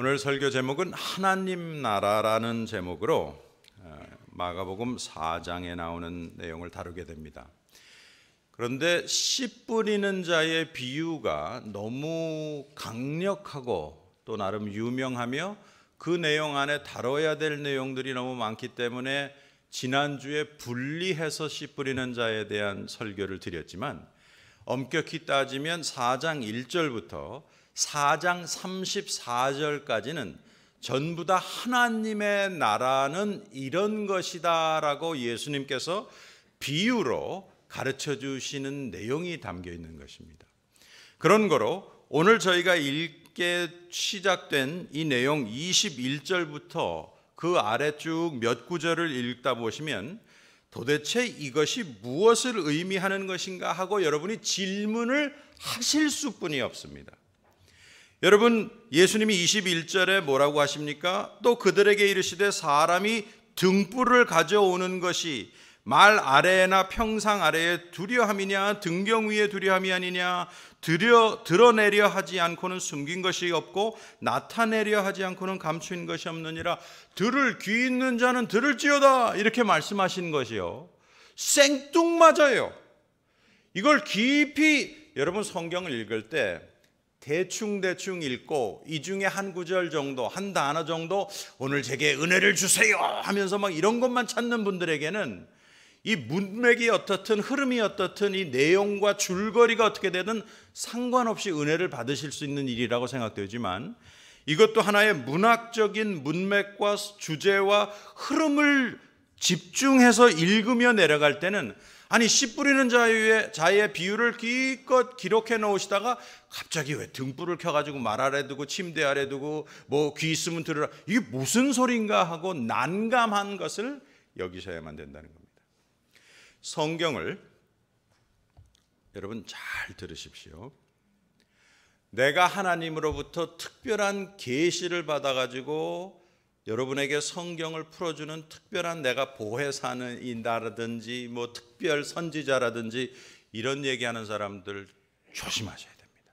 오늘 설교 제목은 하나님 나라라는 제목으로 어, 마가복음 4장에 나오는 내용을 다루게 됩니다. 그런데 씨 뿌리는 자의 비유가 너무 강력하고 또 나름 유명하며 그 내용 안에 다뤄야 될 내용들이 너무 많기 때문에 지난주에 분리해서 씨 뿌리는 자에 대한 설교를 드렸지만 엄격히 따지면 4장 1절부터 4장 34절까지는 전부 다 하나님의 나라는 이런 것이다라고 예수님께서 비유로 가르쳐 주시는 내용이 담겨 있는 것입니다. 그런 거로 오늘 저희가 읽게 시작된 이 내용 21절부터 그 아래 쭉 몇 구절을 읽다 보시면 도대체 이것이 무엇을 의미하는 것인가 하고 여러분이 질문을 하실 수뿐이 없습니다. 여러분, 예수님이 21절에 뭐라고 하십니까? 또 그들에게 이르시되 사람이 등불을 가져오는 것이 말 아래나 평상 아래에 두려함이냐 등경 위에 두려함이 아니냐 드려, 드러내려 하지 않고는 숨긴 것이 없고 나타내려 하지 않고는 감추인 것이 없느니라 들을 귀 있는 자는 들을지어다 이렇게 말씀하신 것이요 생뚱맞아요 이걸 깊이 여러분 성경을 읽을 때 대충대충 읽고 이 중에 한 구절 정도, 한 단어 정도 오늘 제게 은혜를 주세요 하면서 막 이런 것만 찾는 분들에게는 이 문맥이 어떻든 흐름이 어떻든 이 내용과 줄거리가 어떻게 되든 상관없이 은혜를 받으실 수 있는 일이라고 생각되지만 이것도 하나의 문학적인 문맥과 주제와 흐름을 집중해서 읽으며 내려갈 때는 아니 씨 뿌리는 자유의 자의 비유를 기껏 기록해 놓으시다가 갑자기 왜 등불을 켜가지고 말 아래 두고 침대 아래 두고 뭐 귀 있으면 들으라 이게 무슨 소린가 하고 난감한 것을 여기셔야만 된다는 겁니다. 성경을 여러분 잘 들으십시오. 내가 하나님으로부터 특별한 계시를 받아가지고 여러분에게 성경을 풀어주는 특별한 내가 보혜사는 인다라든지 뭐 특별 선지자라든지 이런 얘기하는 사람들 조심하셔야 됩니다.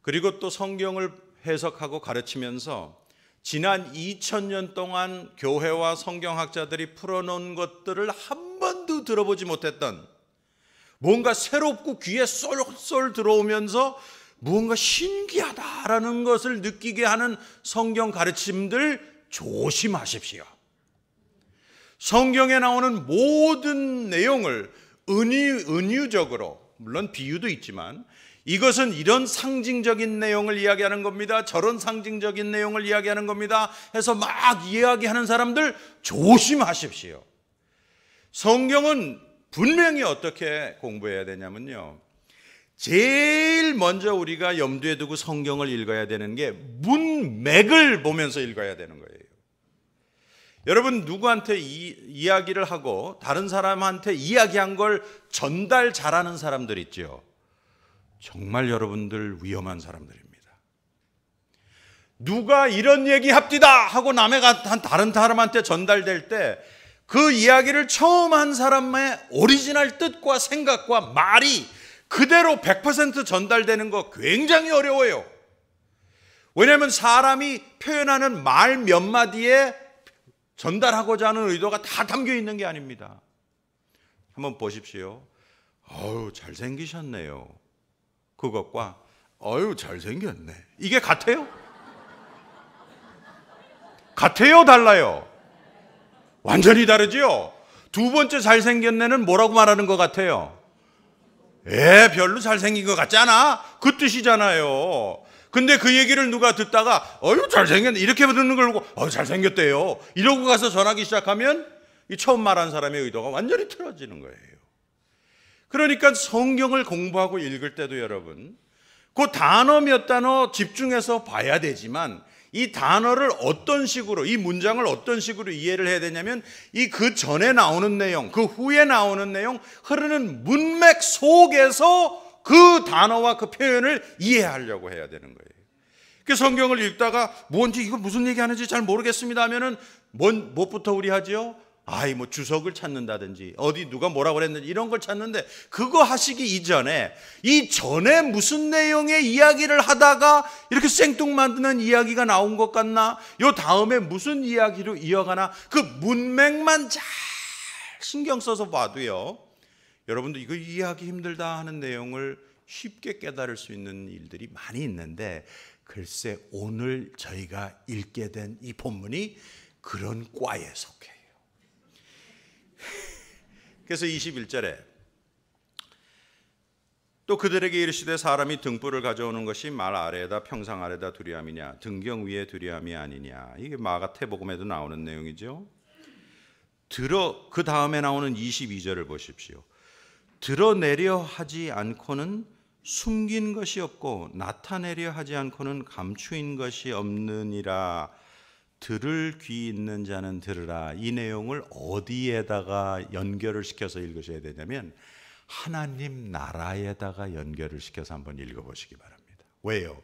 그리고 또 성경을 해석하고 가르치면서 지난 2000년 동안 교회와 성경학자들이 풀어놓은 것들을 한 번도 들어보지 못했던 뭔가 새롭고 귀에 쏠쏠 들어오면서 무언가 신기하다라는 것을 느끼게 하는 성경 가르침들 조심하십시오. 성경에 나오는 모든 내용을 은유, 적으로 물론 비유도 있지만 이것은 이런 상징적인 내용을 이야기하는 겁니다. 저런 상징적인 내용을 이야기하는 겁니다. 해서 막 이야기하는 사람들 조심하십시오. 성경은 분명히 어떻게 공부해야 되냐면요. 제일 먼저 우리가 염두에 두고 성경을 읽어야 되는 게 문맥을 보면서 읽어야 되는 거예요. 여러분 누구한테 이, 야기를 하고 다른 사람한테 이야기한 걸 전달 잘하는 사람들 있죠. 정말 여러분들 위험한 사람들입니다. 누가 이런 얘기 합디다 하고 남의 다른 사람한테 전달될 때 그 이야기를 처음 한 사람의 오리지널 뜻과 생각과 말이 그대로 100% 전달되는 거 굉장히 어려워요. 왜냐하면 사람이 표현하는 말 몇 마디에 전달하고자 하는 의도가 다 담겨 있는 게 아닙니다. 한번 보십시오. 어유 잘생기셨네요. 그것과 어유 잘생겼네. 이게 같아요? 같아요, 달라요? 완전히 다르지요? 두 번째 잘생겼네는 뭐라고 말하는 것 같아요? 에, 예, 별로 잘생긴 것 같지 않아? 그 뜻이잖아요. 근데 그 얘기를 누가 듣다가, 어유, 잘생겼네. 이렇게 듣는 걸 보고, 어유, 잘생겼대요. 이러고 가서 전하기 시작하면, 이 처음 말한 사람의 의도가 완전히 틀어지는 거예요. 그러니까 성경을 공부하고 읽을 때도 여러분, 그 단어 몇 단어 집중해서 봐야 되지만, 이 단어를 어떤 식으로, 이 문장을 어떤 식으로 이해를 해야 되냐면 이 그 전에 나오는 내용, 그 후에 나오는 내용, 흐르는 문맥 속에서 그 단어와 그 표현을 이해하려고 해야 되는 거예요. 그 성경을 읽다가 뭔지 이거 무슨 얘기하는지 잘 모르겠습니다 하면은 뭔 무엇부터 우리 하지요? 아이 뭐 주석을 찾는다든지 어디 누가 뭐라고 그랬는지 이런 걸 찾는데 그거 하시기 이전에 이 전에 무슨 내용의 이야기를 하다가 이렇게 생뚱맞는 이야기가 나온 것 같나 요 다음에 무슨 이야기로 이어가나 그 문맥만 잘 신경 써서 봐도요 여러분도 이거 이해하기 힘들다 하는 내용을 쉽게 깨달을 수 있는 일들이 많이 있는데 글쎄 오늘 저희가 읽게 된 이 본문이 그런 과에 속해 그래서 21절에 또 그들에게 이르시되 사람이 등불을 가져오는 것이 말 아래에다 평상 아래다 두려함이냐 등경 위에 두려함이 아니냐 이게 마가태복음에도 나오는 내용이죠. 들어 그 다음에 나오는 22절을 보십시오. 드러내려 하지 않고는 숨긴 것이 없고 나타내려 하지 않고는 감추인 것이 없느니라 들을 귀 있는 자는 들으라. 이 내용을 어디에다가 연결을 시켜서 읽으셔야 되냐면 하나님 나라에다가 연결을 시켜서 한번 읽어보시기 바랍니다. 왜요?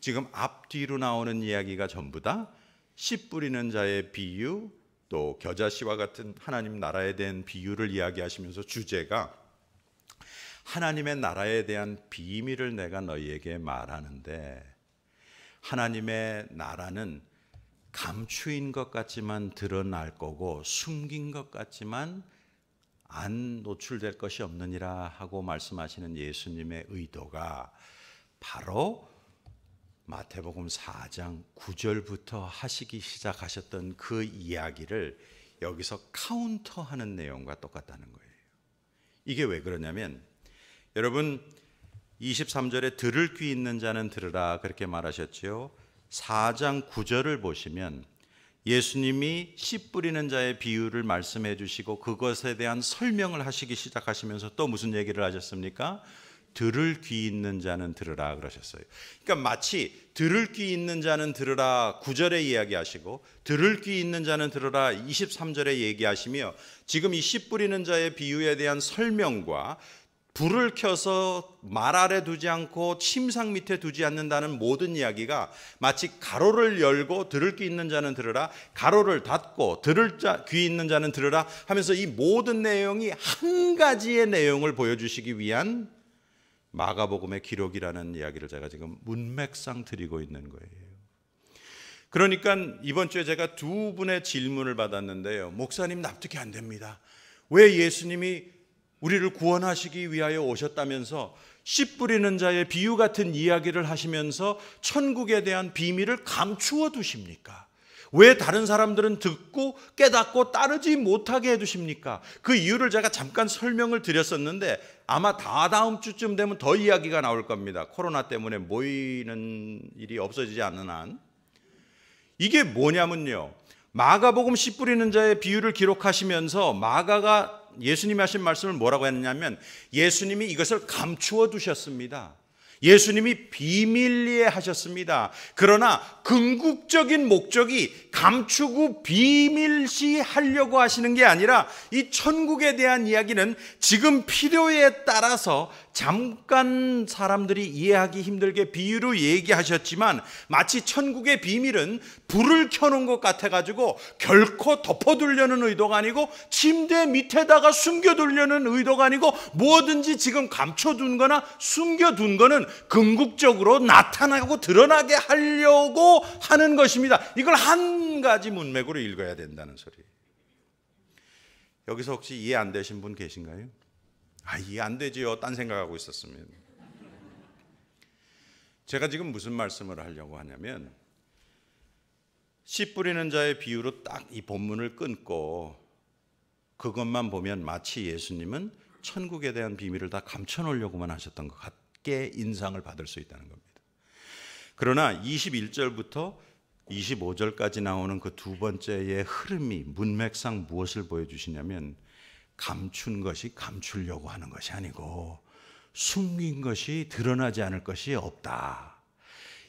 지금 앞뒤로 나오는 이야기가 전부 다씨 뿌리는 자의 비유 또 겨자씨와 같은 하나님 나라에 대한 비유를 이야기하시면서 주제가 하나님의 나라에 대한 비밀을 내가 너희에게 말하는데 하나님의 나라는 감추인 것 같지만 드러날 거고 숨긴 것 같지만 안 노출될 것이 없느니라 하고 말씀하시는 예수님의 의도가 바로 마태복음 4장 9절부터 하시기 시작하셨던 그 이야기를 여기서 카운터하는 내용과 똑같다는 거예요. 이게 왜 그러냐면 여러분 23절에 들을 귀 있는 자는 들으라 그렇게 말하셨지요. 4장 9절을 보시면 예수님이 씨 뿌리는 자의 비유를 말씀해 주시고 그것에 대한 설명을 하시기 시작하시면서 또 무슨 얘기를 하셨습니까? 들을 귀 있는 자는 들으라 그러셨어요. 그러니까 마치 들을 귀 있는 자는 들으라 9절에 이야기하시고 들을 귀 있는 자는 들으라 23절에 얘기하시며 지금 이 씨 뿌리는 자의 비유에 대한 설명과 불을 켜서 말 아래 두지 않고 침상 밑에 두지 않는다는 모든 이야기가 마치 가로를 열고 들을 귀 있는 자는 들으라 가로를 닫고 들을 자, 귀 있는 자는 들으라 하면서 이 모든 내용이 한 가지의 내용을 보여주시기 위한 마가복음의 기록이라는 이야기를 제가 지금 문맥상 드리고 있는 거예요. 그러니까 이번 주에 제가 두 분의 질문을 받았는데요. 목사님 납득이 안 됩니다. 왜 예수님이 우리를 구원하시기 위하여 오셨다면서 씨 뿌리는 자의 비유 같은 이야기를 하시면서 천국에 대한 비밀을 감추어 두십니까? 왜 다른 사람들은 듣고 깨닫고 따르지 못하게 해두십니까? 그 이유를 제가 잠깐 설명을 드렸었는데 아마 다다음 주쯤 되면 더 이야기가 나올 겁니다. 코로나 때문에 모이는 일이 없어지지 않는 한. 이게 뭐냐면요. 마가복음 씨 뿌리는 자의 비유를 기록하시면서 마가가 예수님이 하신 말씀을 뭐라고 했냐면 예수님이 이것을 감추어 두셨습니다. 예수님이 비밀리에 하셨습니다. 그러나 궁극적인 목적이 감추고 비밀시하려고 하시는 게 아니라 이 천국에 대한 이야기는 지금 필요에 따라서 잠깐 사람들이 이해하기 힘들게 비유로 얘기하셨지만 마치 천국의 비밀은 불을 켜놓은 것 같아가지고 결코 덮어두려는 의도가 아니고 침대 밑에다가 숨겨두려는 의도가 아니고 뭐든지 지금 감춰둔 거나 숨겨둔 거는 궁극적으로 나타나고 드러나게 하려고 하는 것입니다. 이걸 한한 가지 문맥으로 읽어야 된다는 소리. 여기서 혹시 이해 안 되신 분 계신가요? 아, 이해 안 되지요. 딴 생각하고 있었으면. 제가 지금 무슨 말씀을 하려고 하냐면 씨 뿌리는 자의 비유로 딱 이 본문을 끊고 그것만 보면 마치 예수님은 천국에 대한 비밀을 다 감춰놓으려고만 하셨던 것 같게 인상을 받을 수 있다는 겁니다. 그러나 21절부터 25절까지 나오는 그 두 번째의 흐름이 문맥상 무엇을 보여주시냐면 감춘 것이 감추려고 하는 것이 아니고 숨긴 것이 드러나지 않을 것이 없다.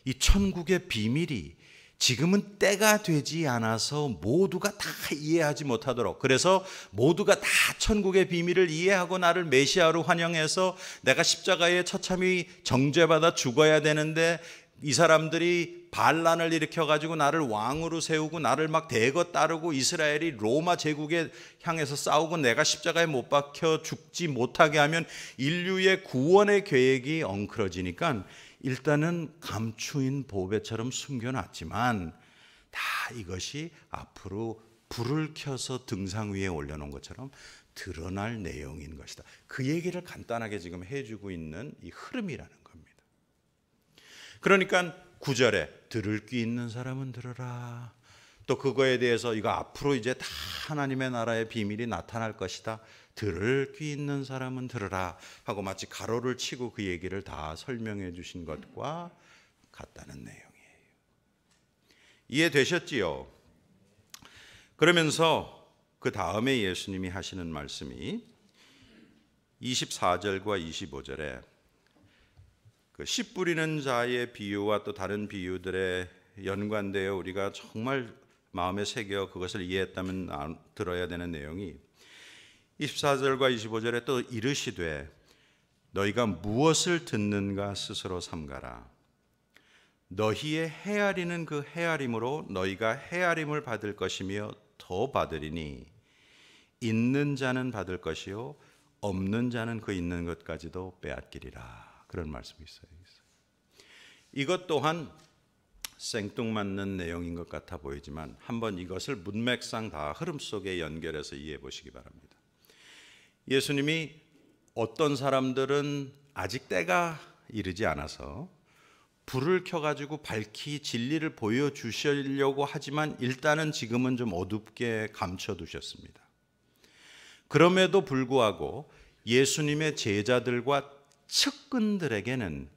이 천국의 비밀이 지금은 때가 되지 않아서 모두가 다 이해하지 못하도록 그래서 모두가 다 천국의 비밀을 이해하고 나를 메시아로 환영해서 내가 십자가의 처참히 정죄받아 죽어야 되는데 이 사람들이 반란을 일으켜 가지고 나를 왕으로 세우고 나를 막 대거 따르고 이스라엘이 로마 제국에 향해서 싸우고 내가 십자가에 못 박혀 죽지 못하게 하면 인류의 구원의 계획이 엉클어지니까 일단은 감추인 보배처럼 숨겨놨지만 다 이것이 앞으로 불을 켜서 등상 위에 올려놓은 것처럼 드러날 내용인 것이다. 그 얘기를 간단하게 지금 해주고 있는 이 흐름이라는 그러니까 구절에 들을 귀 있는 사람은 들어라또 그거에 대해서 이거 앞으로 이제 다 하나님의 나라의 비밀이 나타날 것이다. 들을 귀 있는 사람은 들으라 하고 마치 가로를 치고 그 얘기를 다 설명해 주신 것과 같다는 내용이에요. 이해되셨지요? 그러면서 그 다음에 예수님이 하시는 말씀이 24절과 25절에 그씨 뿌리는 자의 비유와 또 다른 비유들의 연관되어 우리가 정말 마음에 새겨 그것을 이해했다면 들어야 되는 내용이 24절과 25절에 또 이르시되 너희가 무엇을 듣는가 스스로 삼가라. 너희의 헤아리는 그 헤아림으로 너희가 헤아림을 받을 것이며 더 받으리니 있는 자는 받을 것이요 없는 자는 그 있는 것까지도 빼앗기리라. 그런 말씀이 있어요. 이것 또한 생뚱맞는 내용인 것 같아 보이지만 한번 이것을 문맥상 다 흐름 속에 연결해서 이해해 보시기 바랍니다. 예수님이 어떤 사람들은 아직 때가 이르지 않아서 불을 켜가지고 밝히 진리를 보여주시려고 하지만 일단은 지금은 좀 어둡게 감춰두셨습니다. 그럼에도 불구하고 예수님의 제자들과 측근들에게는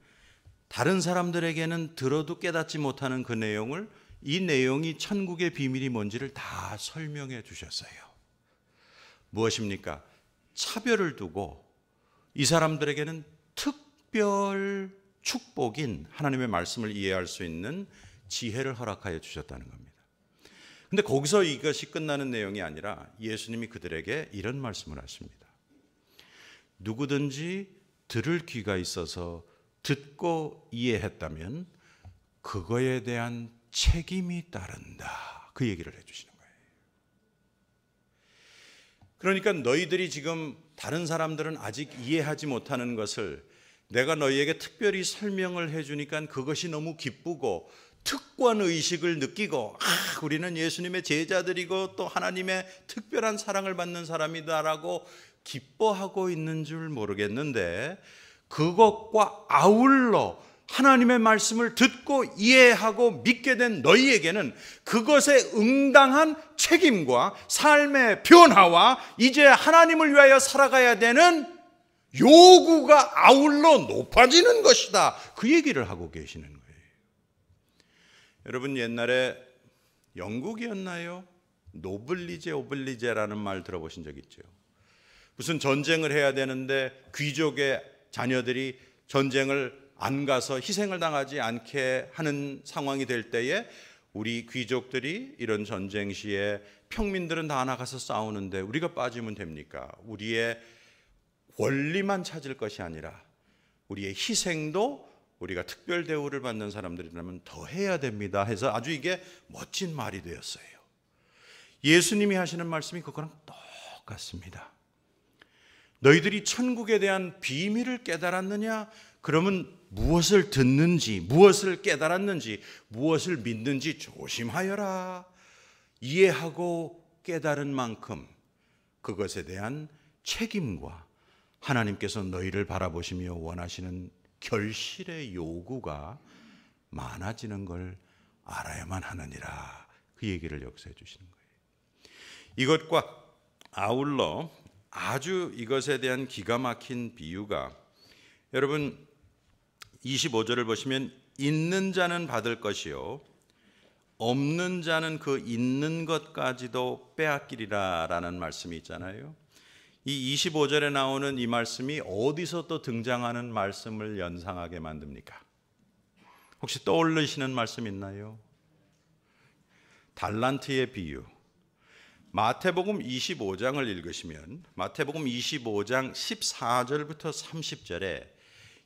다른 사람들에게는 들어도 깨닫지 못하는 그 내용을 이 내용이 천국의 비밀이 뭔지를 다 설명해 주셨어요. 무엇입니까? 차별을 두고 이 사람들에게는 특별 축복인 하나님의 말씀을 이해할 수 있는 지혜를 허락하여 주셨다는 겁니다. 근데 거기서 이것이 끝나는 내용이 아니라 예수님이 그들에게 이런 말씀을 하십니다. 누구든지 들을 귀가 있어서 듣고 이해했다면 그거에 대한 책임이 따른다. 그 얘기를 해주시는 거예요. 그러니까 너희들이 지금 다른 사람들은 아직 이해하지 못하는 것을 내가 너희에게 특별히 설명을 해주니까 그것이 너무 기쁘고 특권 의식을 느끼고 아, 우리는 예수님의 제자들이고 또 하나님의 특별한 사랑을 받는 사람이다라고 기뻐하고 있는 줄 모르겠는데 그것과 아울러 하나님의 말씀을 듣고 이해하고 믿게 된 너희에게는 그것에 응당한 책임과 삶의 변화와 이제 하나님을 위하여 살아가야 되는 요구가 아울러 높아지는 것이다. 그 얘기를 하고 계시는 거예요. 여러분 옛날에 영국이었나요? 노블리제 오블리제라는 말 들어보신 적 있죠? 무슨 전쟁을 해야 되는데 귀족의 자녀들이 전쟁을 안 가서 희생을 당하지 않게 하는 상황이 될 때에 우리 귀족들이 이런 전쟁 시에 평민들은 다 나가서 싸우는데 우리가 빠지면 됩니까? 우리의 원리만 찾을 것이 아니라 우리의 희생도 우리가 특별 대우를 받는 사람들이라면 더 해야 됩니다. 해서 아주 이게 멋진 말이 되었어요. 예수님이 하시는 말씀이 그거랑 똑같습니다. 너희들이 천국에 대한 비밀을 깨달았느냐? 그러면 무엇을 듣는지, 무엇을 깨달았는지, 무엇을 믿는지 조심하여라. 이해하고 깨달은 만큼 그것에 대한 책임과 하나님께서 너희를 바라보시며 원하시는 결실의 요구가 많아지는 걸 알아야만 하느니라. 그 얘기를 여기 해주시는 거예요. 이것과 아울러 아주 이것에 대한 기가 막힌 비유가 여러분 25절을 보시면 있는 자는 받을 것이요 없는 자는 그 있는 것까지도 빼앗기리라라는 말씀이 있잖아요. 이 25절에 나오는 이 말씀이 어디서 또 등장하는 말씀을 연상하게 만듭니까? 혹시 떠올리시는 말씀 있나요? 달란트의 비유. 마태복음 25장을 읽으시면 마태복음 25장 14절부터 30절에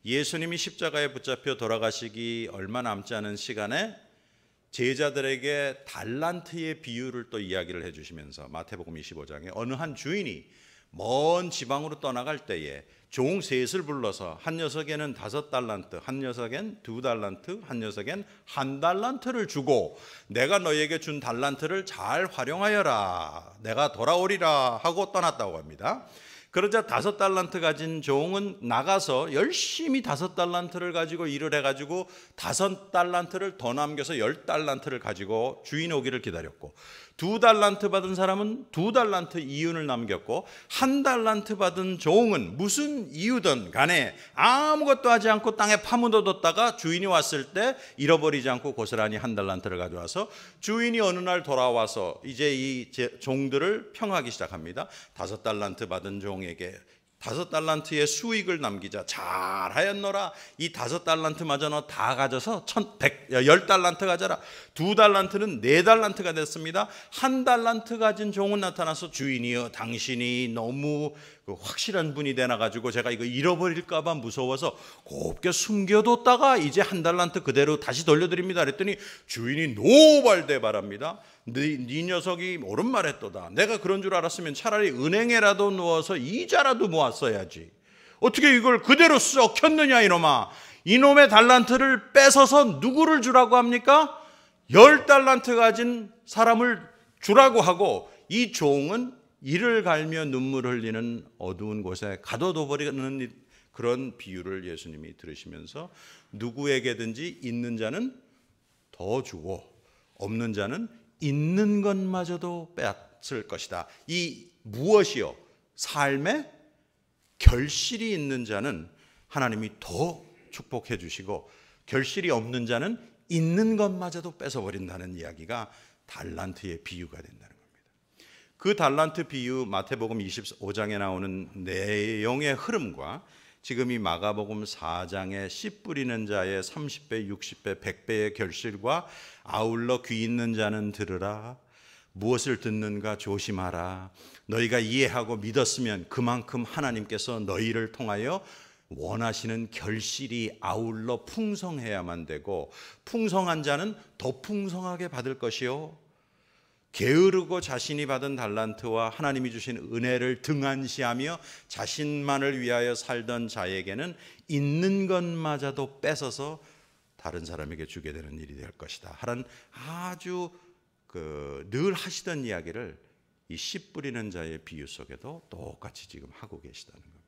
예수님이 십자가에 붙잡혀 돌아가시기 얼마 남지 않은 시간에 제자들에게 달란트의 비유를 또 이야기를 해주시면서 마태복음 25장에 어느 한 주인이 먼 지방으로 떠나갈 때에 종 셋을 불러서 한 녀석에는 다섯 달란트, 한 녀석엔 두 달란트, 한 녀석엔 한 달란트를 주고 내가 너에게 준 달란트를 잘 활용하여라. 내가 돌아오리라 하고 떠났다고 합니다. 그러자 다섯 달란트 가진 종은 나가서 열심히 다섯 달란트를 가지고 일을 해가지고 다섯 달란트를 더 남겨서 열 달란트를 가지고 주인 오기를 기다렸고 두 달란트 받은 사람은 두 달란트 이윤을 남겼고 한 달란트 받은 종은 무슨 이유든 간에 아무것도 하지 않고 땅에 파묻어뒀다가 주인이 왔을 때 잃어버리지 않고 고스란히 한 달란트를 가져와서 주인이 어느 날 돌아와서 이제 이 종들을 평하기 시작합니다. 다섯 달란트 받은 종에게 다섯 달란트의 수익을 남기자 잘하였노라 이 다섯 달란트마저 너 다 가져서 천백 열 달란트 가져라 두 달란트는 네 달란트가 됐습니다 한 달란트 가진 종은 나타나서 주인이여 당신이 너무 그 확실한 분이 되나 가지고 제가 이거 잃어버릴까봐 무서워서 곱게 숨겨뒀다가 이제 한 달란트 그대로 다시 돌려드립니다 그랬더니 주인이 노발대발합니다 네, 네 녀석이 옳은 말했도다. 내가 그런 줄 알았으면 차라리 은행에라도 누워서 이자라도 모았어야지. 어떻게 이걸 그대로 썩혔느냐 이놈아. 이놈의 달란트를 뺏어서 누구를 주라고 합니까? 열 달란트 가진 사람을 주라고 하고 이 종은 이를 갈며 눈물 흘리는 어두운 곳에 가둬둬 버리는 그런 비유를 예수님이 들으시면서 누구에게든지 있는 자는 더 주고 없는 자는 있는 것마저도 빼앗을 것이다. 이 무엇이요? 삶의 결실이 있는 자는 하나님이 더 축복해 주시고 결실이 없는 자는 있는 것마저도 뺏어버린다는 이야기가 달란트의 비유가 된다는 겁니다. 그 달란트 비유 마태복음 25장에 나오는 내용의 흐름과 지금 이 마가복음 4장에 씨 뿌리는 자의 30배, 60배, 100배의 결실과 아울러 귀 있는 자는 들으라. 무엇을 듣는가 조심하라. 너희가 이해하고 믿었으면 그만큼 하나님께서 너희를 통하여 원하시는 결실이 아울러 풍성해야만 되고 풍성한 자는 더 풍성하게 받을 것이요 게으르고 자신이 받은 달란트와 하나님이 주신 은혜를 등한시하며 자신만을 위하여 살던 자에게는 있는 것마저도 뺏어서 다른 사람에게 주게 되는 일이 될 것이다. 하는 아주 그늘 하시던 이야기를 이씨 뿌리는 자의 비유 속에도 똑같이 지금 하고 계시다는 겁니다.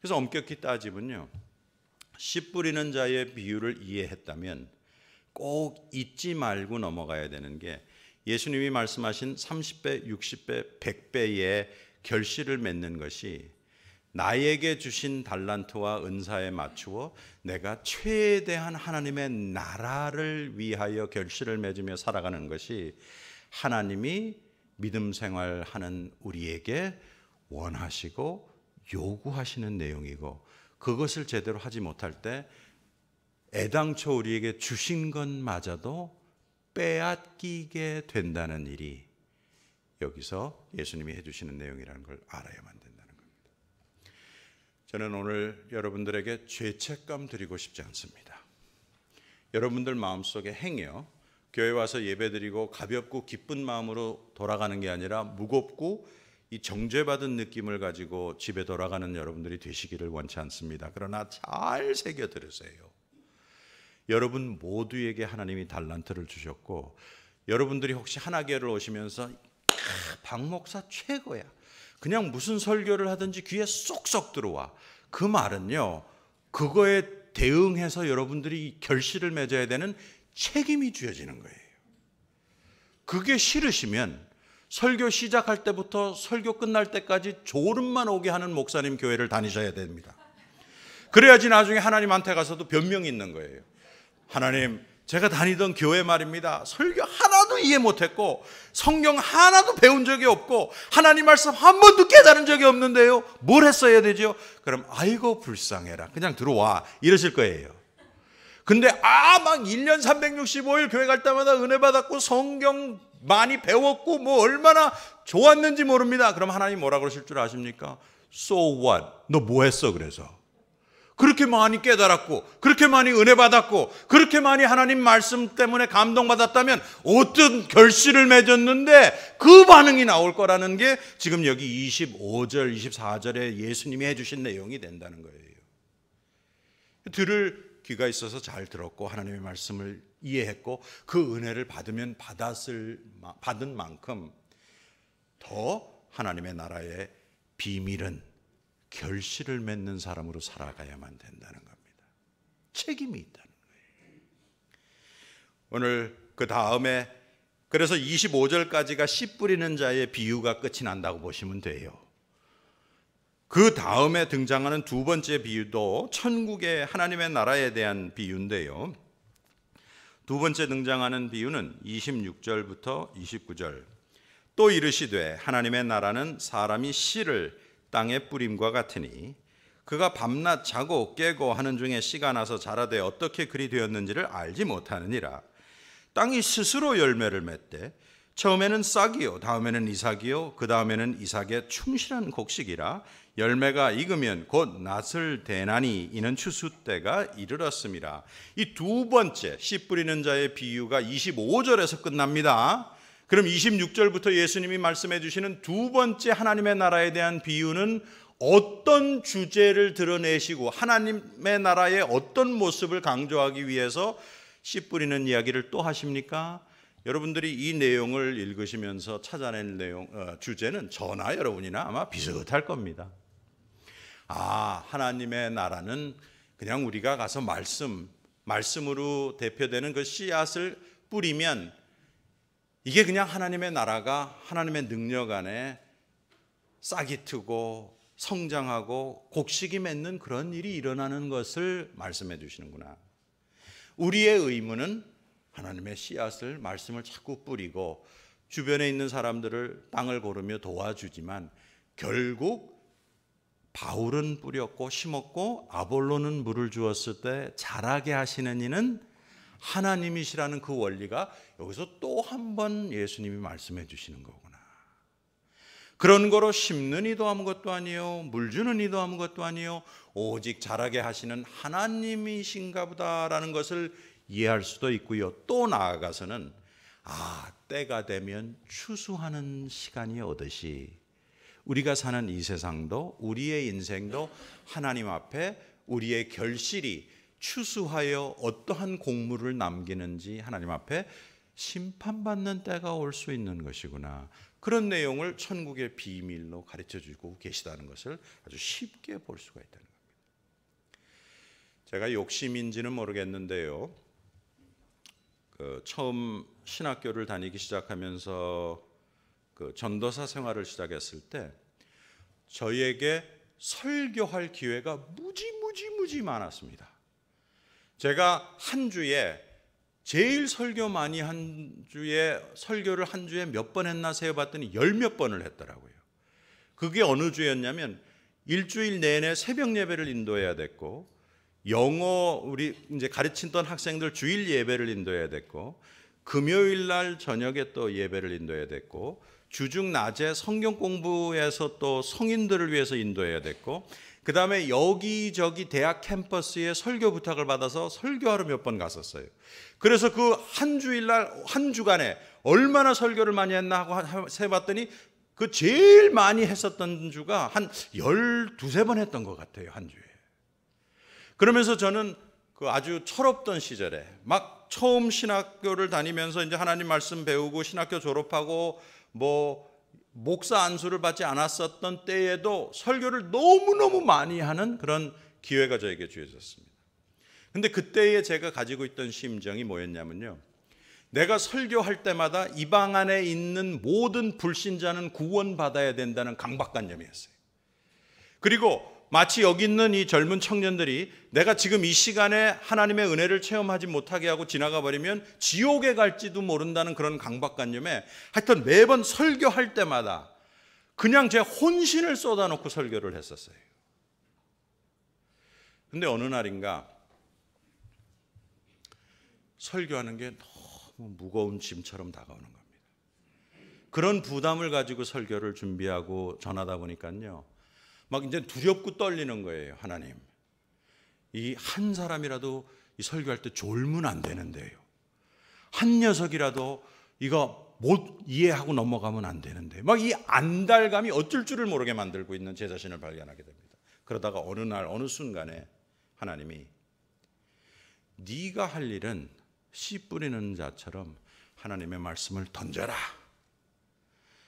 그래서 엄격히 따지면요. 씨 뿌리는 자의 비유를 이해했다면 꼭 잊지 말고 넘어가야 되는 게 예수님이 말씀하신 30배, 60배, 100배의 결실을 맺는 것이 나에게 주신 달란트와 은사에 맞추어 내가 최대한 하나님의 나라를 위하여 결실을 맺으며 살아가는 것이 하나님이 믿음 생활하는 우리에게 원하시고 요구하시는 내용이고 그것을 제대로 하지 못할 때 애당초 우리에게 주신 것마저도 빼앗기게 된다는 일이 여기서 예수님이 해주시는 내용이라는 걸 알아야만 된다는 겁니다. 저는 오늘 여러분들에게 죄책감 드리고 싶지 않습니다. 여러분들 마음속에 행여 교회 와서 예배드리고 가볍고 기쁜 마음으로 돌아가는 게 아니라 무겁고 이 정죄받은 느낌을 가지고 집에 돌아가는 여러분들이 되시기를 원치 않습니다. 그러나 잘 새겨 들으세요. 여러분 모두에게 하나님이 달란트를 주셨고 여러분들이 혹시 하나교를 오시면서 박 목사 최고야. 그냥 무슨 설교를 하든지 귀에 쏙쏙 들어와. 그 말은요. 그거에 대응해서 여러분들이 결실을 맺어야 되는 책임이 주어지는 거예요. 그게 싫으시면 설교 시작할 때부터 설교 끝날 때까지 졸음만 오게 하는 목사님 교회를 다니셔야 됩니다. 그래야지 나중에 하나님한테 가서도 변명이 있는 거예요. 하나님, 제가 다니던 교회 말입니다. 설교 하나도 이해 못했고, 성경 하나도 배운 적이 없고, 하나님 말씀 한 번도 깨달은 적이 없는데요. 뭘 했어야 되죠? 그럼, 아이고, 불쌍해라. 그냥 들어와. 이러실 거예요. 근데, 아, 막 1년 365일 교회 갈 때마다 은혜 받았고, 성경 많이 배웠고, 뭐 얼마나 좋았는지 모릅니다. 그럼 하나님 뭐라 그러실 줄 아십니까? So what? 너 뭐 했어? 그래서. 그렇게 많이 깨달았고, 그렇게 많이 은혜 받았고, 그렇게 많이 하나님 말씀 때문에 감동받았다면 어떤 결실을 맺었는데 그 반응이 나올 거라는 게 지금 여기 25절, 24절에 예수님이 해주신 내용이 된다는 거예요. 들을 귀가 있어서 잘 들었고 하나님의 말씀을 이해했고 그 은혜를 받으면 받았을 받은 만큼 더 하나님의 나라의 비밀은 결실을 맺는 사람으로 살아가야만 된다는 겁니다. 책임이 있다는 거예요. 오늘 그 다음에 그래서 25절까지가 씨 뿌리는 자의 비유가 끝이 난다고 보시면 돼요. 그 다음에 등장하는 두 번째 비유도 천국의 하나님의 나라에 대한 비유인데요. 두 번째 등장하는 비유는 26절부터 29절. 또 이르시되 하나님의 나라는 사람이 씨를 땅의 뿌림과 같으니 그가 밤낮 자고 깨고 하는 중에 씨가 나서 자라되 어떻게 그리 되었는지를 알지 못하느니라 땅이 스스로 열매를 맺되 처음에는 싹이요 다음에는 이삭이요 그 다음에는 이삭의 충실한 곡식이라 열매가 익으면 곧 낫을 대나니 이는 추수 때가 이르렀습니다. 이 두 번째 씨 뿌리는 자의 비유가 25절에서 끝납니다. 그럼 26절부터 예수님이 말씀해 주시는 두 번째 하나님의 나라에 대한 비유는 어떤 주제를 드러내시고 하나님의 나라의 어떤 모습을 강조하기 위해서 씨 뿌리는 이야기를 또 하십니까? 여러분들이 이 내용을 읽으시면서 찾아낸 내용 어, 주제는 저나 여러분이나 아마 비슷할 겁니다. 아, 하나님의 나라는 그냥 우리가 가서 말씀 말씀으로 대표되는 그 씨앗을 뿌리면 이게 그냥 하나님의 나라가 하나님의 능력 안에 싹이 트고 성장하고 곡식이 맺는 그런 일이 일어나는 것을 말씀해 주시는구나. 우리의 의무는 하나님의 씨앗을 말씀을 자꾸 뿌리고 주변에 있는 사람들을 땅을 고르며 도와주지만 결국 바울은 뿌렸고 심었고 아볼로는 물을 주었을 때 자라게 하시는 이는 하나님이시라는 그 원리가 여기서 또 한 번 예수님이 말씀해 주시는 거구나. 그런 거로 심는 이도 아무것도 아니요. 물 주는 이도 아무것도 아니요. 오직 자라게 하시는 하나님이신가 보다라는 것을 이해할 수도 있고요. 또 나아가서는 아, 때가 되면 추수하는 시간이 오듯이 우리가 사는 이 세상도 우리의 인생도 하나님 앞에 우리의 결실이 추수하여 어떠한 공물을 남기는지 하나님 앞에 심판받는 때가 올 수 있는 것이구나. 그런 내용을 천국의 비밀로 가르쳐 주고 계시다는 것을 아주 쉽게 볼 수가 있다는 겁니다. 제가 욕심인지는 모르겠는데요. 그 처음 신학교를 다니기 시작하면서 그 전도사 생활을 시작했을 때 저에게 설교할 기회가 무지무지무지 많았습니다. 제가 한 주에 제일 설교 많이 한 주에 설교를 한 주에 몇 번 했나 세어봤더니 열 몇 번을 했더라고요. 그게 어느 주였냐면 일주일 내내 새벽 예배를 인도해야 됐고 영어 우리 이제 가르친던 학생들 주일 예배를 인도해야 됐고 금요일 날 저녁에 또 예배를 인도해야 됐고 주중 낮에 성경 공부에서 또 성인들을 위해서 인도해야 됐고 그 다음에 여기저기 대학 캠퍼스에 설교 부탁을 받아서 설교하러 몇 번 갔었어요. 그래서 그 한 주일날, 한 주간에 얼마나 설교를 많이 했나 하고 세봤더니 그 제일 많이 했었던 주가 한 12세 번 했던 것 같아요, 한 주에. 그러면서 저는 그 아주 철없던 시절에 막 처음 신학교를 다니면서 이제 하나님 말씀 배우고 신학교 졸업하고 뭐 목사 안수를 받지 않았었던 때에도 설교를 너무너무 많이 하는 그런 기회가 저에게 주어졌습니다. 근데 그때에 제가 가지고 있던 심정이 뭐였냐면요. 내가 설교할 때마다 이 방 안에 있는 모든 불신자는 구원받아야 된다는 강박관념이었어요. 그리고 마치 여기 있는 이 젊은 청년들이 내가 지금 이 시간에 하나님의 은혜를 체험하지 못하게 하고 지나가 버리면 지옥에 갈지도 모른다는 그런 강박관념에 하여튼 매번 설교할 때마다 그냥 제 혼신을 쏟아놓고 설교를 했었어요. 근데 어느 날인가 설교하는 게 너무 무거운 짐처럼 다가오는 겁니다. 그런 부담을 가지고 설교를 준비하고 전하다 보니까요. 막 이제 두렵고 떨리는 거예요, 하나님. 이 한 사람이라도 이 설교할 때 졸면 안 되는데요. 한 녀석이라도 이거 못 이해하고 넘어가면 안 되는데. 막 이 안달감이 어쩔 줄을 모르게 만들고 있는 제 자신을 발견하게 됩니다. 그러다가 어느 날 어느 순간에 하나님이 네가 할 일은 씨 뿌리는 자처럼 하나님의 말씀을 던져라.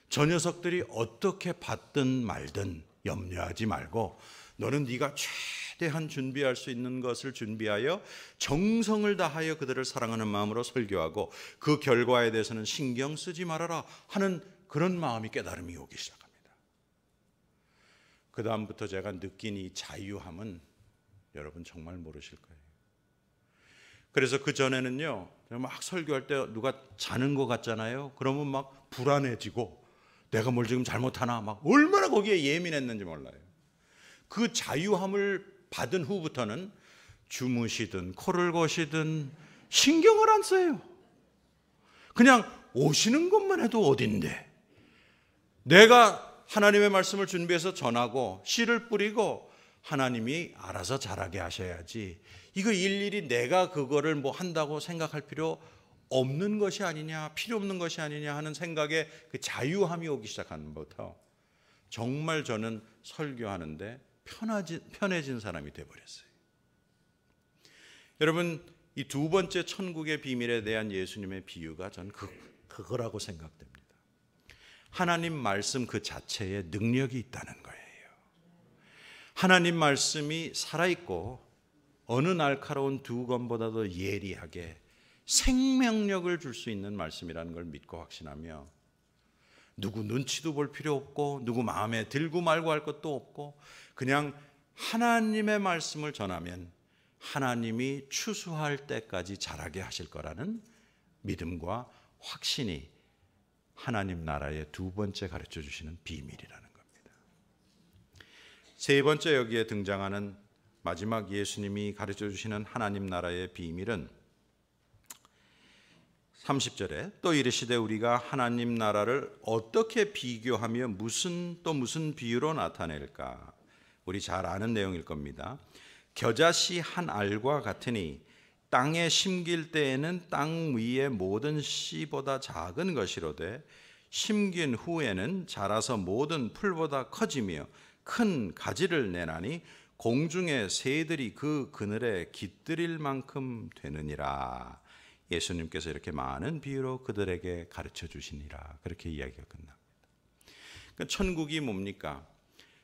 저 녀석들이 어떻게 받든 말든 염려하지 말고 너는 네가 최대한 준비할 수 있는 것을 준비하여 정성을 다하여 그들을 사랑하는 마음으로 설교하고 그 결과에 대해서는 신경 쓰지 말아라 하는 그런 마음이 깨달음이 오기 시작합니다. 그 다음부터 제가 느낀 이 자유함은 여러분 정말 모르실 거예요. 그래서 그 전에는요, 막 설교할 때 누가 자는 것 같잖아요. 그러면 막 불안해지고 내가 뭘 지금 잘못하나 막 얼마나 거기에 예민했는지 몰라요. 그 자유함을 받은 후부터는 주무시든 코를 거시든 신경을 안 써요. 그냥 오시는 것만 해도 어딘데. 내가 하나님의 말씀을 준비해서 전하고 씨를 뿌리고 하나님이 알아서 자라게 하셔야지. 이거 일일이 내가 그거를 뭐 한다고 생각할 필요 없는 것이 아니냐, 필요 없는 것이 아니냐 하는 생각에 그 자유함이 오기 시작하는 것부터 정말 저는 설교하는데 편하지, 편해진 사람이 되어버렸어요. 여러분, 이 두 번째 천국의 비밀에 대한 예수님의 비유가 전 그, 그거라고 생각됩니다. 하나님 말씀 그 자체에 능력이 있다는 거예요. 하나님 말씀이 살아있고 어느 날카로운 두 검보다도 예리하게 생명력을 줄 수 있는 말씀이라는 걸 믿고 확신하며 누구 눈치도 볼 필요 없고 누구 마음에 들고 말고 할 것도 없고 그냥 하나님의 말씀을 전하면 하나님이 추수할 때까지 자라게 하실 거라는 믿음과 확신이 하나님 나라의 두 번째 가르쳐 주시는 비밀이라는 겁니다. 세 번째 여기에 등장하는 마지막 예수님이 가르쳐 주시는 하나님 나라의 비밀은 30절에 또 이르시되 우리가 하나님 나라를 어떻게 비교하며 무슨 또 무슨 비유로 나타낼까? 우리 잘 아는 내용일 겁니다. 겨자씨 한 알과 같으니 땅에 심길 때에는 땅 위의 모든 씨보다 작은 것이로되 심긴 후에는 자라서 모든 풀보다 커지며 큰 가지를 내나니 공중의 새들이 그 그늘에 깃들일 만큼 되느니라. 예수님께서 이렇게 많은 비유로 그들에게 가르쳐 주시니라. 그렇게 이야기가 끝납니다. 그러니까 천국이 뭡니까?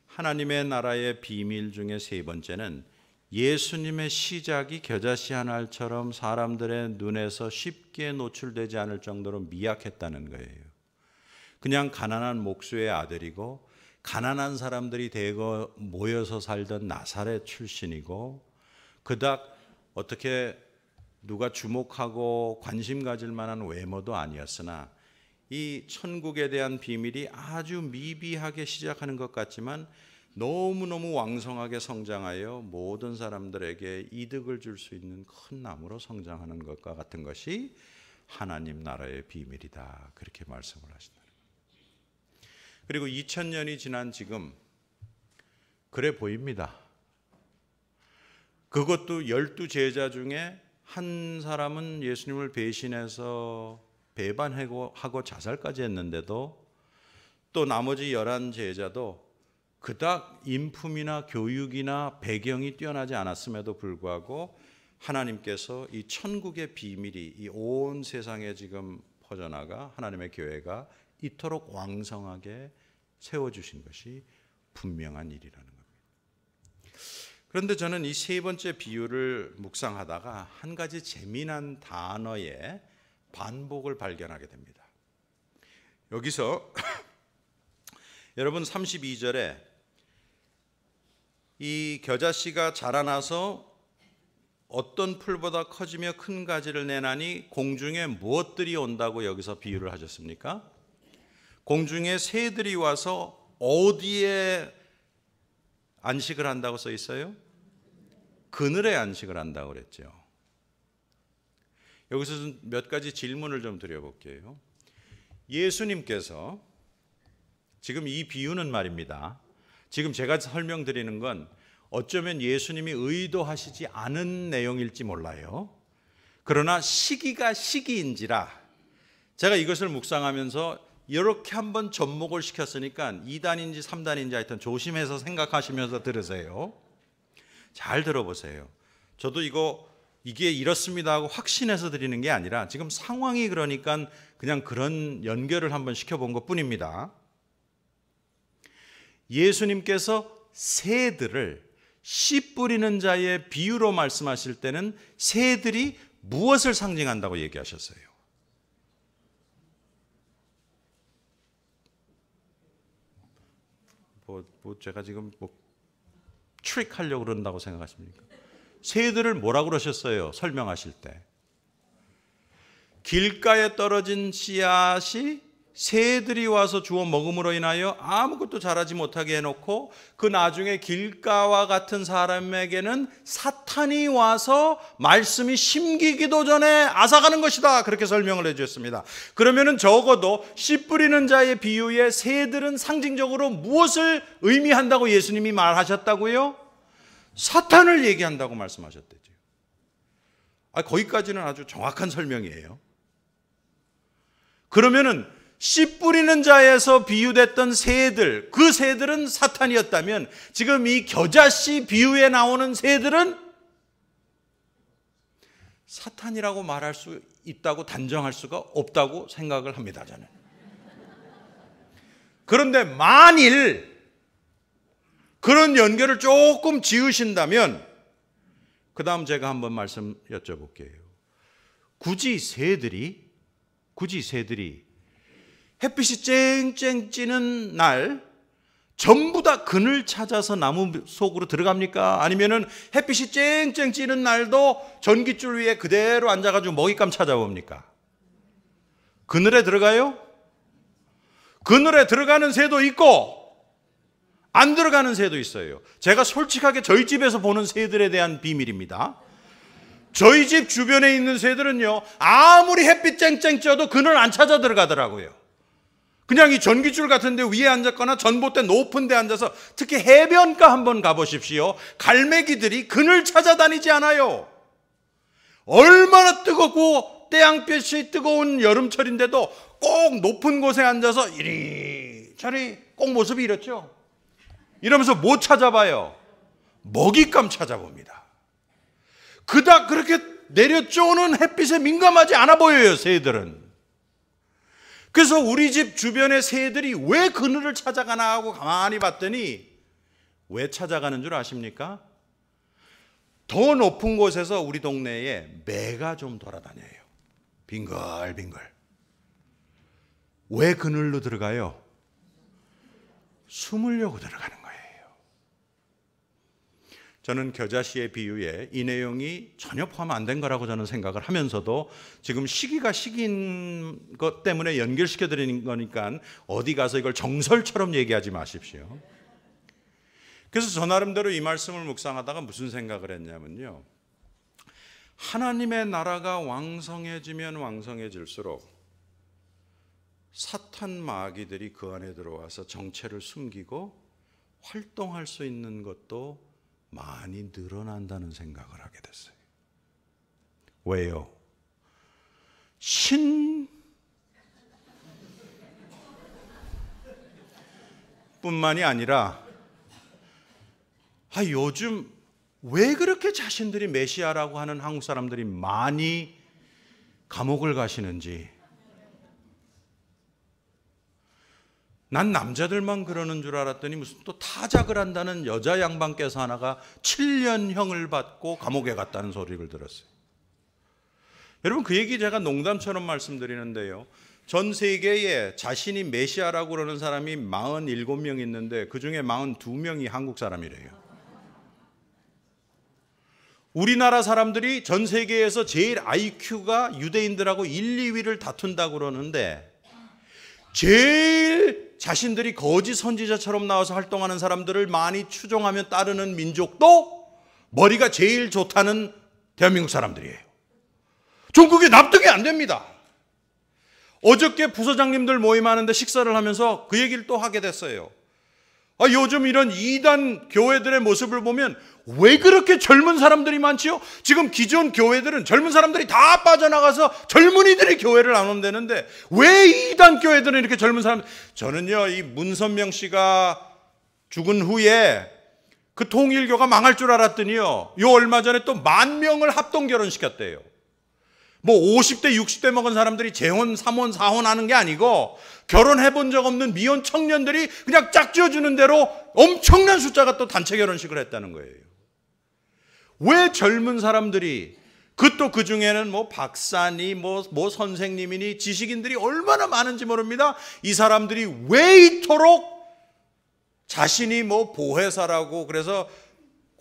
하나님의 나라의 비밀 중에 세 번째는 예수님의 시작이 겨자씨 하나처럼 사람들의 눈에서 쉽게 노출되지 않을 정도로 미약했다는 거예요. 그냥 가난한 목수의 아들이고 가난한 사람들이 대거 모여서 살던 나사렛 출신이고 그닥 어떻게 누가 주목하고 관심 가질 만한 외모도 아니었으나 이 천국에 대한 비밀이 아주 미비하게 시작하는 것 같지만 너무너무 왕성하게 성장하여 모든 사람들에게 이득을 줄 수 있는 큰 나무로 성장하는 것과 같은 것이 하나님 나라의 비밀이다. 그렇게 말씀을 하신다. 그리고 2000년이 지난 지금 그래 보입니다. 그것도 열두 제자 중에 한 사람은 예수님을 배신해서 배반하고 하고 자살까지 했는데도 또 나머지 열한 제자도 그닥 인품이나 교육이나 배경이 뛰어나지 않았음에도 불구하고 하나님께서 이 천국의 비밀이 이 온 세상에 지금 퍼져나가 하나님의 교회가 이토록 왕성하게 세워주신 것이 분명한 일이라는 것입니다. 그런데 저는 이 세 번째 비유를 묵상하다가 한 가지 재미난 단어의 반복을 발견하게 됩니다. 여기서 여러분 32절에 이 겨자씨가 자라나서 어떤 풀보다 커지며 큰 가지를 내나니 공중에 무엇들이 온다고 여기서 비유를 하셨습니까? 공중에 새들이 와서 어디에 안식을 한다고 써 있어요? 그늘에 안식을 한다고 그랬죠. 여기서 몇 가지 질문을 좀 드려볼게요. 예수님께서 지금 이 비유는 말입니다. 지금 제가 설명드리는 건 어쩌면 예수님이 의도하시지 않은 내용일지 몰라요. 그러나 시기가 시기인지라 제가 이것을 묵상하면서 이렇게 한번 접목을 시켰으니까 2단인지 3단인지 하여튼 조심해서 생각하시면서 들으세요. 잘 들어보세요. 저도 이거 이게 이렇습니다 하고 확신해서 드리는 게 아니라 지금 상황이 그러니까 그냥 그런 연결을 한번 시켜본 것 뿐입니다. 예수님께서 새들을 씨 뿌리는 자의 비유로 말씀하실 때는 새들이 무엇을 상징한다고 얘기하셨어요? 뭐 제가 지금 뭐 트릭 하려고 그런다고 생각하십니까? 새들을 뭐라 그러셨어요? 설명하실 때. 길가에 떨어진 씨앗이 새들이 와서 주워 먹음으로 인하여 아무것도 자라지 못하게 해놓고 그 나중에 길가와 같은 사람에게는 사탄이 와서 말씀이 심기기도 전에 앗아가는 것이다. 그렇게 설명을 해주셨습니다. 그러면은 적어도 씨 뿌리는 자의 비유에 새들은 상징적으로 무엇을 의미한다고 예수님이 말하셨다고요? 사탄을 얘기한다고 말씀하셨대죠. 아, 거기까지는 아주 정확한 설명이에요. 그러면은 씨 뿌리는 자에서 비유됐던 새들, 그 새들은 사탄이었다면 지금 이 겨자씨 비유에 나오는 새들은 사탄이라고 말할 수 있다고 단정할 수가 없다고 생각을 합니다, 저는. 그런데 만일 그런 연결을 조금 지으신다면 그 다음 제가 한번 말씀 여쭤볼게요. 굳이 새들이 굳이 새들이 햇빛이 쨍쨍 찌는 날 전부 다 그늘 찾아서 나무 속으로 들어갑니까? 아니면은 햇빛이 쨍쨍 찌는 날도 전기줄 위에 그대로 앉아가지고 먹잇감 찾아봅니까? 그늘에 들어가요? 그늘에 들어가는 새도 있고 안 들어가는 새도 있어요. 제가 솔직하게 저희 집에서 보는 새들에 대한 비밀입니다. 저희 집 주변에 있는 새들은요, 아무리 햇빛 쨍쨍 쪄도 그늘 안 찾아 들어가더라고요. 그냥 이 전기줄 같은 데 위에 앉았거나 전봇대 높은 데 앉아서 특히 해변가 한번 가보십시오. 갈매기들이 그늘 찾아다니지 않아요. 얼마나 뜨겁고 태양볕이 뜨거운 여름철인데도 꼭 높은 곳에 앉아서 이리저리 꼭 모습이 이렇죠. 이러면서 뭐 찾아봐요? 먹잇감 찾아봅니다. 그닥 그렇게 내려쪼는 햇빛에 민감하지 않아 보여요, 새들은. 그래서 우리 집 주변의 새들이 왜 그늘을 찾아가나 하고 가만히 봤더니 왜 찾아가는 줄 아십니까? 더 높은 곳에서 우리 동네에 매가 좀 돌아다녀요. 빙글빙글. 왜 그늘로 들어가요? 숨으려고 들어가는 저는 겨자씨의 비유에 이 내용이 전혀 포함 안 된 거라고 저는 생각을 하면서도 지금 시기가 시기인 것 때문에 연결시켜 드리는 거니까 어디 가서 이걸 정설처럼 얘기하지 마십시오. 그래서 저 나름대로 이 말씀을 묵상하다가 무슨 생각을 했냐면요. 하나님의 나라가 왕성해지면 왕성해질수록 사탄 마귀들이 그 안에 들어와서 정체를 숨기고 활동할 수 있는 것도 많이 늘어난다는 생각을 하게 됐어요. 왜요? 신 뿐만이 아니라 아 요즘 왜 그렇게 자신들이 메시아라고 하는 한국 사람들이 많이 감옥을 가시는지 난 남자들만 그러는 줄 알았더니 무슨 또 타작을 한다는 여자 양반께서 하나가 7년형을 받고 감옥에 갔다는 소리를 들었어요. 여러분 그 얘기 제가 농담처럼 말씀드리는데요. 전 세계에 자신이 메시아라고 그러는 사람이 47명 있는데 그중에 42명이 한국 사람이래요. 우리나라 사람들이 전 세계에서 제일 IQ가 유대인들하고 1, 2위를 다툰다고 그러는데 제일 자신들이 거짓 선지자처럼 나와서 활동하는 사람들을 많이 추종하며 따르는 민족도 머리가 제일 좋다는 대한민국 사람들이에요. 중국이 납득이 안 됩니다. 어저께 부서장님들 모임하는데 식사를 하면서 그 얘기를 또 하게 됐어요. 아, 요즘 이런 이단 교회들의 모습을 보면 왜 그렇게 젊은 사람들이 많지요? 지금 기존 교회들은 젊은 사람들이 다 빠져나가서 젊은이들이 교회를 안 온다는데 왜 이단 교회들은 이렇게 젊은 사람? 저는요, 이 문선명 씨가 죽은 후에 그 통일교가 망할 줄 알았더니요, 요 얼마 전에 또 만 명을 합동 결혼시켰대요. 뭐 50대, 60대 먹은 사람들이 재혼, 삼혼, 사혼 하는 게 아니고 결혼해 본 적 없는 미혼 청년들이 그냥 짝지어 주는 대로 엄청난 숫자가 또 단체 결혼식을 했다는 거예요. 왜 젊은 사람들이 그 또 그 중에는 뭐 박사니 뭐, 뭐 선생님이니 지식인들이 얼마나 많은지 모릅니다. 이 사람들이 왜 이토록 자신이 뭐 보혜사라고 그래서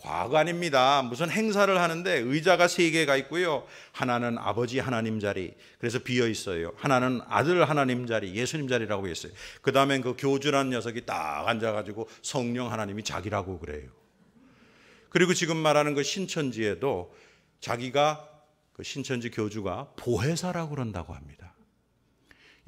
과관입니다. 무슨 행사를 하는데 의자가 세 개가 있고요. 하나는 아버지 하나님 자리. 그래서 비어 있어요. 하나는 아들 하나님 자리, 예수님 자리라고 했어요. 그다음에그교주란 녀석이 딱 앉아 가지고 성령 하나님이 자기라고 그래요. 그리고 지금 말하는 그 신천지에도 자기가 그 신천지 교주가 보혜사라고 그런다고 합니다.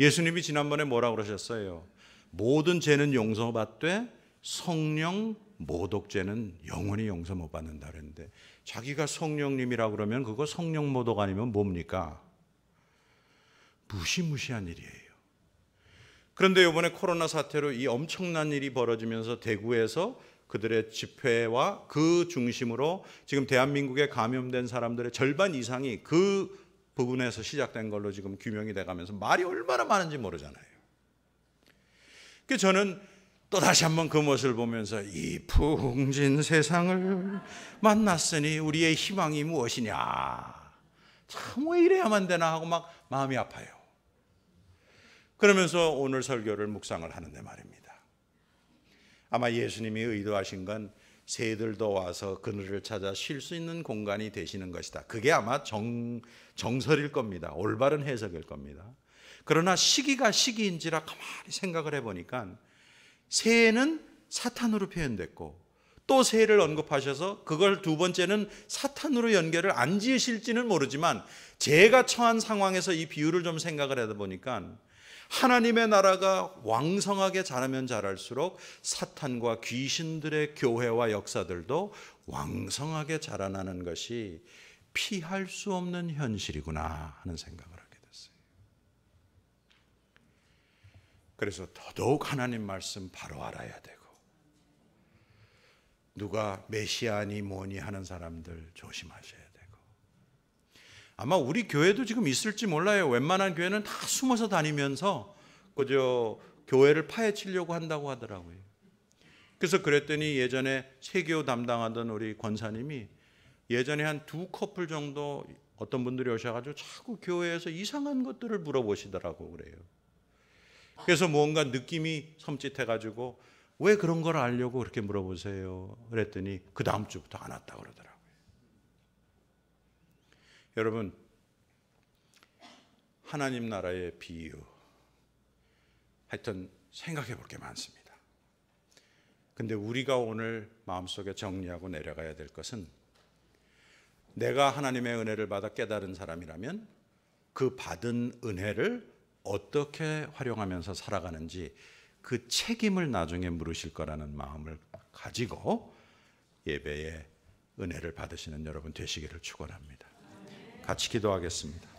예수님이 지난번에 뭐라고 그러셨어요? 모든 죄는 용서받되 성령 모독죄는 영원히 용서 못 받는다 그랬는데 자기가 성령님이라 그러면 그거 성령 모독 아니면 뭡니까? 무시무시한 일이에요. 그런데 이번에 코로나 사태로 이 엄청난 일이 벌어지면서 대구에서 그들의 집회와 그 중심으로 지금 대한민국에 감염된 사람들의 절반 이상이 그 부분에서 시작된 걸로 지금 규명이 돼 가면서 말이 얼마나 많은지 모르잖아요. 그 저는 또 다시 한번 그 모습을 보면서 이 풍진 세상을 만났으니 우리의 희망이 무엇이냐. 참왜 이래야만 되나 하고 막 마음이 아파요. 그러면서 오늘 설교를 묵상을 하는데 말입니다. 아마 예수님이 의도하신 건 새들도 와서 그늘을 찾아 쉴 수 있는 공간이 되시는 것이다. 그게 아마 정, 정설일 겁니다. 올바른 해석일 겁니다. 그러나 시기가 시기인지라 가만히 생각을 해보니까 새해는 사탄으로 표현됐고 또 새해를 언급하셔서 그걸 두 번째는 사탄으로 연결을 안 지으실지는 모르지만 제가 처한 상황에서 이 비유를 좀 생각을 하다 보니까 하나님의 나라가 왕성하게 자라면 자랄수록 사탄과 귀신들의 교회와 역사들도 왕성하게 자라나는 것이 피할 수 없는 현실이구나 하는 생각을 그래서 더더욱 하나님 말씀 바로 알아야 되고 누가 메시아니 뭐니 하는 사람들 조심하셔야 되고 아마 우리 교회도 지금 있을지 몰라요. 웬만한 교회는 다 숨어서 다니면서 그저 교회를 파헤치려고 한다고 하더라고요. 그래서 그랬더니 예전에 세교 담당하던 우리 권사님이 예전에 한 두 커플 정도 어떤 분들이 오셔가지고 자꾸 교회에서 이상한 것들을 물어보시더라고 그래요. 그래서 뭔가 느낌이 섬찟해가지고 왜 그런 걸 알려고 그렇게 물어보세요. 그랬더니 그 다음 주부터 안 왔다 그러더라고요. 여러분 하나님 나라의 비유 하여튼 생각해 볼 게 많습니다. 근데 우리가 오늘 마음속에 정리하고 내려가야 될 것은 내가 하나님의 은혜를 받아 깨달은 사람이라면 그 받은 은혜를 어떻게 활용하면서 살아가는지 그 책임을 나중에 물으실 거라는 마음을 가지고 예배에 은혜를 받으시는 여러분 되시기를 축원합니다. 같이 기도하겠습니다.